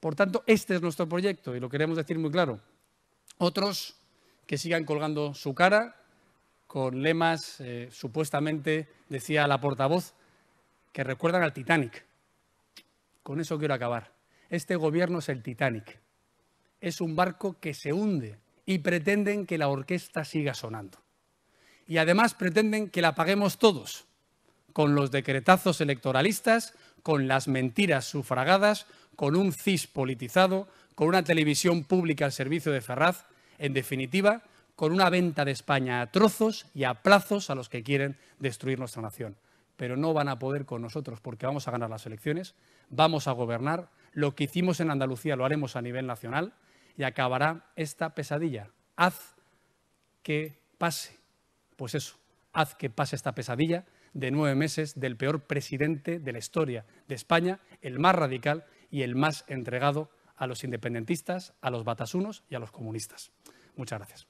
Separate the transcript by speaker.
Speaker 1: Por tanto, este es nuestro proyecto y lo queremos decir muy claro. Otros que sigan colgando su cara con lemas, eh, supuestamente, decía la portavoz, que recuerdan al Titanic. Con eso quiero acabar. Este gobierno es el Titanic. Es un barco que se hunde y pretenden que la orquesta siga sonando. Y además pretenden que la paguemos todos, con los decretazos electoralistas, con las mentiras sufragadas, con un CIS politizado, con una televisión pública al servicio de Ferraz, en definitiva, con una venta de España a trozos y a plazos a los que quieren destruir nuestra nación. Pero no van a poder con nosotros porque vamos a ganar las elecciones, vamos a gobernar, lo que hicimos en Andalucía lo haremos a nivel nacional y acabará esta pesadilla. Haz que pase. Pues eso, haz que pase esta pesadilla de nueve meses del peor presidente de la historia de España, el más radical y el más entregado a los independentistas, a los batasunos y a los comunistas. Muchas gracias.